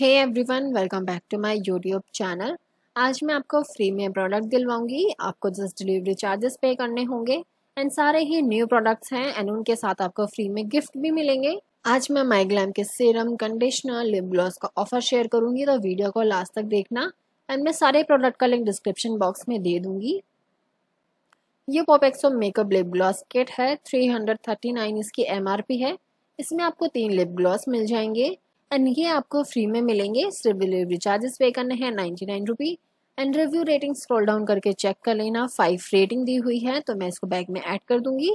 hey everyone welcome back to my YouTube channel आज मैं आपको फ्री में प्रोडक्ट दिलवाऊंगी आपको जस्ट डिलीवरी चार्जेस पे करने होंगे एंड सारे ही न्यू प्रोडक्ट्स हैं एंड उनके साथ आपको फ्री में गिफ्ट भी मिलेंगे आज मैं माइग्लैम के सीरम कंडीशनर लिप ग्लॉस का ऑफर शेयर करूंगी तो वीडियो को लास्ट तक देखना एंड मैं सारे प्रोडक्ट का लिंक डिस्क्रिप्शन बॉक्स में दे दूंगी ये POPxo makeup lip gloss kit है थ्री हंड्रेड थर्टी नाइन इसकी एम है इसमें आपको तीन लिप ग्लॉस मिल जाएंगे एंड ये आपको फ्री में मिलेंगे सिर्फ डिलीवरी चार्जेस पे करने हैं ninety nine rupee and review rating scroll down करके चेक कर लेना फाइव रेटिंग दी हुई है तो मैं इसको बैग में ऐड कर दूंगी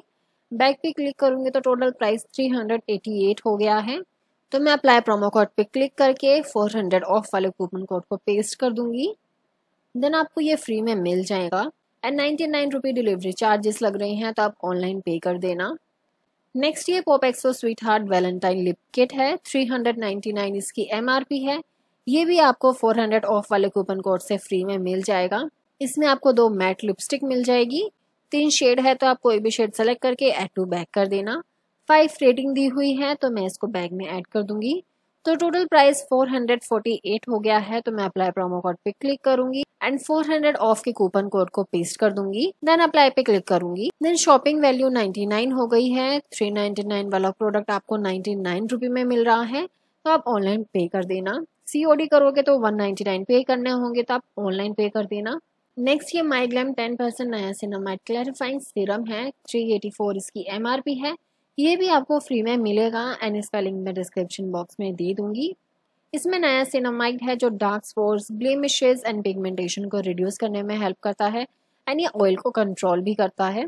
बैग पे क्लिक करूंगी तो टोटल प्राइस 388 हो गया है तो मैं अप्लाई प्रोमो कोड पे क्लिक करके 400 ऑफ वाले कूपन कोड को पेस्ट कर दूंगी देन आपको ये फ्री में मिल जाएगा and ninety nine rupee delivery charges लग रहे हैं तो आप ऑनलाइन पे कर देना नेक्स्ट ये POPxo sweetheart Valentine lip kit है 399 इसकी एमआरपी है ये भी आपको 400 ऑफ वाले कूपन कोड से फ्री में मिल जाएगा इसमें आपको दो मैट लिपस्टिक मिल जाएगी तीन शेड है तो आप कोई भी शेड सेलेक्ट करके एड टू बैग कर देना फाइव रेटिंग दी हुई है तो मैं इसको बैग में ऐड कर दूंगी तो टोटल प्राइस 448 हो गया है तो मैं अप्लाई प्रोमो कोड पे क्लिक करूंगी एंड 400 ऑफ के कूपन कोड को पेस्ट कर दूंगी देन अप्लाई पे क्लिक करूंगी देन शॉपिंग वैल्यू 99 हो गई है 399 वाला प्रोडक्ट आपको 99 रुपए में मिल रहा है तो आप ऑनलाइन पे कर देना सीओडी करोगे तो 199 पे करने होंगे तो आप ऑनलाइन पे कर देना नेक्स्ट ये माइग्लैम टेन परसेंट नया सिनामाइट क्लैरिफाइंग सीरम है 384 इसकी एमआरपी है ये भी आपको फ्री में मिलेगा एंड इसका लिंक मैं डिस्क्रिप्शन बॉक्स में दे दूंगी इसमें नया सिनामाइड है जो dark spots blemishes and pigmentation को रिड्यूस करने में हेल्प करता है एंड ये ऑयल को कंट्रोल भी करता है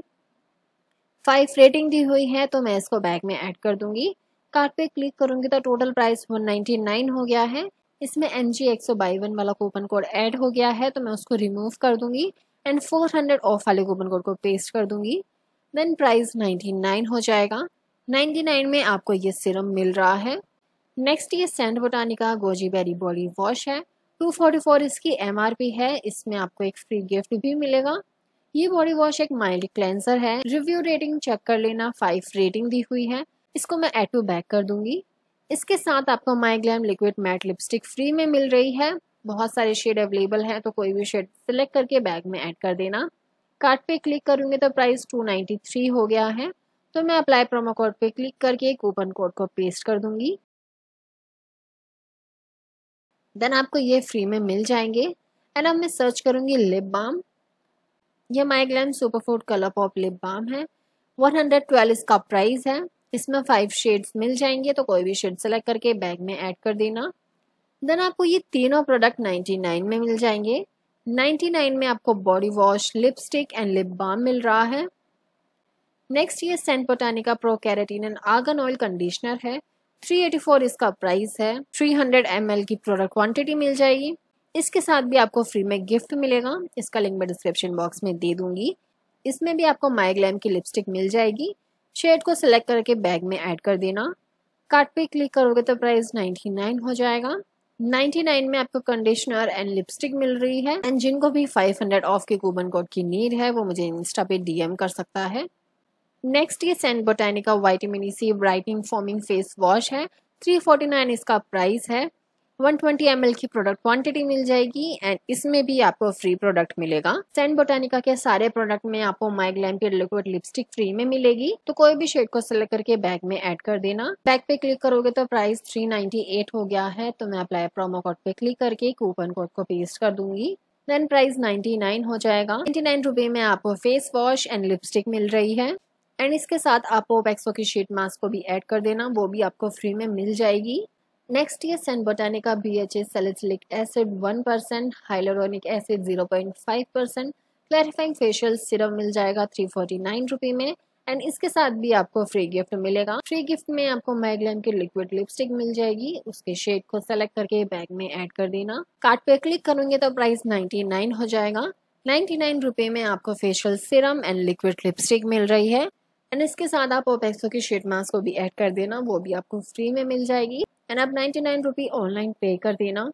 फाइव रेटिंग दी हुई है तो मैं इसको बैग में ऐड कर दूंगी कार्ड पे क्लिक करूंगी तो टोटल प्राइस 199 हो गया है इसमें एम जी वाला कूपन कोड ऐड हो गया है तो मैं उसको रिमूव कर दूंगी एंड 400 ऑफ वाले कूपन कोड को पेस्ट कर दूंगी देन प्राइस 99 हो जाएगा 99 में आपको ये सिरम मिल रहा है नेक्स्ट ये St Botanica goji berry body wash है 244 इसकी एमआरपी है इसमें आपको एक फ्री गिफ्ट भी मिलेगा ये बॉडी वॉश एक माइल्ड क्लेंजर है रिव्यू रेटिंग चेक कर लेना फाइव रेटिंग दी हुई है इसको मैं एड टू बैक कर दूंगी इसके साथ आपको MyGlamm liquid matte lipstick free में मिल रही है बहुत सारे शेड अवेलेबल हैं तो कोई भी शेड सिलेक्ट करके बैग में ऐड कर देना कार्ड पे क्लिक करूँगी तो प्राइस 293 हो गया है तो मैं अप्लाई प्रोमो कोड पे क्लिक करके कूपन कोड को पेस्ट कर दूंगी देन आपको ये फ्री में मिल जाएंगे एंड अब मैं सर्च करूँगी लिप बाम ये MyGlamm superfood colour pop lip balm है 112 इसका प्राइस है इसमें फाइव शेड्स मिल जाएंगे तो कोई भी शेड सेलेक्ट करके बैग में ऐड कर देना देन आपको ये तीनों प्रोडक्ट 99 में मिल जाएंगे 99 में आपको body wash lipstick and lip balm मिल रहा है नेक्स्ट ये St Botanica pro keratin and argan oil conditioner है 384 इसका प्राइस है 300 ml की प्रोडक्ट क्वांटिटी मिल जाएगी इसके साथ भी आपको फ्री में गिफ्ट मिलेगा इसका लिंक मैं डिस्क्रिप्शन बॉक्स में दे दूंगी इसमें भी आपको माइग्लैम की लिपस्टिक मिल जाएगी शेड को सिलेक्ट करके बैग में ऐड कर देना कार्ड पे क्लिक करोगे तो प्राइस 99 हो जाएगा 99 में आपको कंडीशनर एंड लिपस्टिक मिल रही है एंड जिनको भी 500 ऑफ के कूपन कोड की नीड है वो मुझे इंस्टा पे डीएम कर सकता है नेक्स्ट ये St Botanica vitamin C brightening foaming face wash है 349 इसका प्राइस है 120 ट्वेंटी की प्रोडक्ट क्वांटिटी मिल जाएगी एंड इसमें भी आपको फ्री प्रोडक्ट मिलेगा सेंट बोटानिका के सारे प्रोडक्ट में आपको माइग्लैम के लिक्विड लिपस्टिक फ्री में मिलेगी तो कोई भी शेड को सेलेक्ट करके बैग में ऐड कर देना बैग पे क्लिक करोगे तो प्राइस 398 हो गया है तो मैं अप्लाई प्रोमो कोड पे क्लिक करके कूपन कोड को पेस्ट कर दूंगी देन प्राइस 99 हो जाएगा 99 रुपए में आपको फेस वॉश एंड लिपस्टिक मिल रही है एंड इसके साथ आप ओपेक्सो की शीट मास्क को भी ऐड कर देना वो भी आपको फ्री में मिल जाएगी नेक्स्ट ये St Botanica B H salicylic acid one percent hyaluronic acid zero point five percent clarifying facial serum मिल जाएगा थ्री फोर्टी नाइन रुपी में एंड इसके साथ भी आपको फ्री गिफ्ट मिलेगा फ्री गिफ्ट में आपको मैगलेम की लिक्विड लिपस्टिक मिल जाएगी उसके शेड को सेलेक्ट करके बैग में ऐड कर देना कार्ड पे क्लिक करूंगे तो प्राइस नाइन्टी नाइन हो जाएगा नाइन्टी नाइन रुपये में आपको facial serum and liquid lipstick मिल रही है एंड इसके साथ आप ओपेक्सो की शीट मास्क को भी ऐड कर देना वो भी आपको फ्री में मिल जाएगी एंड आप नाइन्टी नाइन रुपी ऑनलाइन पे कर देना